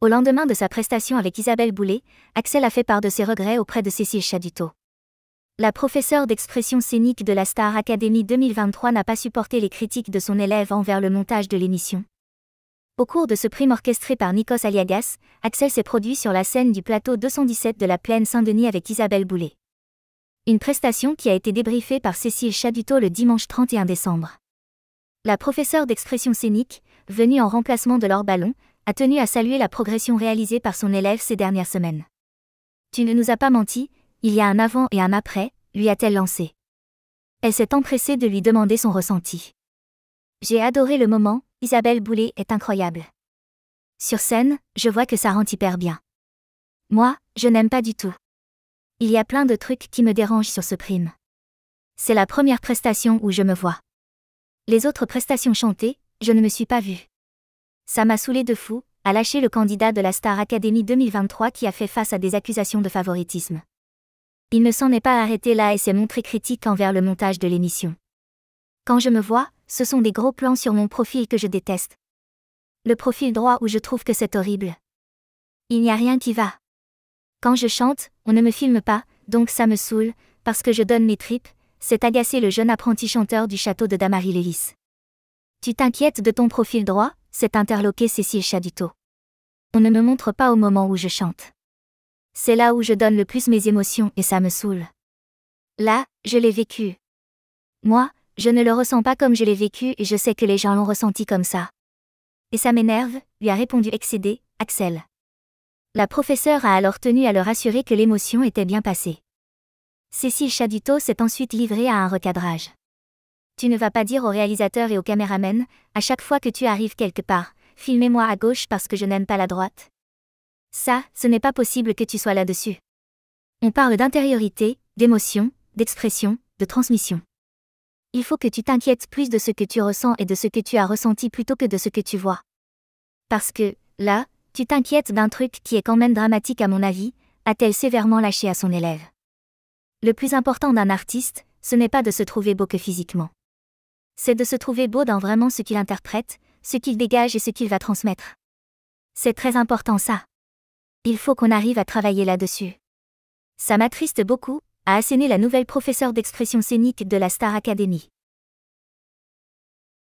Au lendemain de sa prestation avec Isabelle Boulet, Axel a fait part de ses regrets auprès de Cécile Chaduto. La professeure d'expression scénique de la Star Academy 2023 n'a pas supporté les critiques de son élève envers le montage de l'émission. Au cours de ce prime orchestré par Nikos Aliagas, Axel s'est produit sur la scène du plateau 217 de la plaine Saint-Denis avec Isabelle Boulet. Une prestation qui a été débriefée par Cécile Chaduto le dimanche 31 décembre. La professeure d'expression scénique, venue en remplacement de Laure Ballon, a tenu à saluer la progression réalisée par son élève ces dernières semaines. Tu ne nous as pas menti, il y a un avant et un après, lui a-t-elle lancé. Elle s'est empressée de lui demander son ressenti. J'ai adoré le moment, Isabelle Boulet est incroyable. Sur scène, je vois que ça rend hyper bien. Moi, je n'aime pas du tout. Il y a plein de trucs qui me dérangent sur ce prime. C'est la première prestation où je me vois. Les autres prestations chantées, je ne me suis pas vue. Ça m'a saoulé de fou, a lâché le candidat de la Star Academy 2023 qui a fait face à des accusations de favoritisme. Il ne s'en est pas arrêté là et s'est montré critique envers le montage de l'émission. Quand je me vois, ce sont des gros plans sur mon profil que je déteste. Le profil droit où je trouve que c'est horrible. Il n'y a rien qui va. Quand je chante, on ne me filme pas, donc ça me saoule, parce que je donne mes tripes, c'est agacé le jeune apprenti chanteur du château de Damary Lévis. Tu t'inquiètes de ton profil droit s'est interloqué Cécile Chaduteau. On ne me montre pas au moment où je chante. C'est là où je donne le plus mes émotions et ça me saoule. Là, je l'ai vécu. Moi, je ne le ressens pas comme je l'ai vécu et je sais que les gens l'ont ressenti comme ça. Et ça m'énerve, lui a répondu excédé, Axel. La professeure a alors tenu à le rassurer que l'émotion était bien passée. Cécile Chaduteau s'est ensuite livrée à un recadrage tu ne vas pas dire au réalisateur et au caméraman, à chaque fois que tu arrives quelque part, filmez-moi à gauche parce que je n'aime pas la droite. Ça, ce n'est pas possible que tu sois là-dessus. On parle d'intériorité, d'émotion, d'expression, de transmission. Il faut que tu t'inquiètes plus de ce que tu ressens et de ce que tu as ressenti plutôt que de ce que tu vois. Parce que, là, tu t'inquiètes d'un truc qui est quand même dramatique à mon avis, a-t-elle sévèrement lâché à son élève. Le plus important d'un artiste, ce n'est pas de se trouver beau que physiquement c'est de se trouver beau dans vraiment ce qu'il interprète, ce qu'il dégage et ce qu'il va transmettre. C'est très important ça. Il faut qu'on arrive à travailler là-dessus. Ça m'attriste beaucoup, a asséné la nouvelle professeure d'expression scénique de la Star Academy.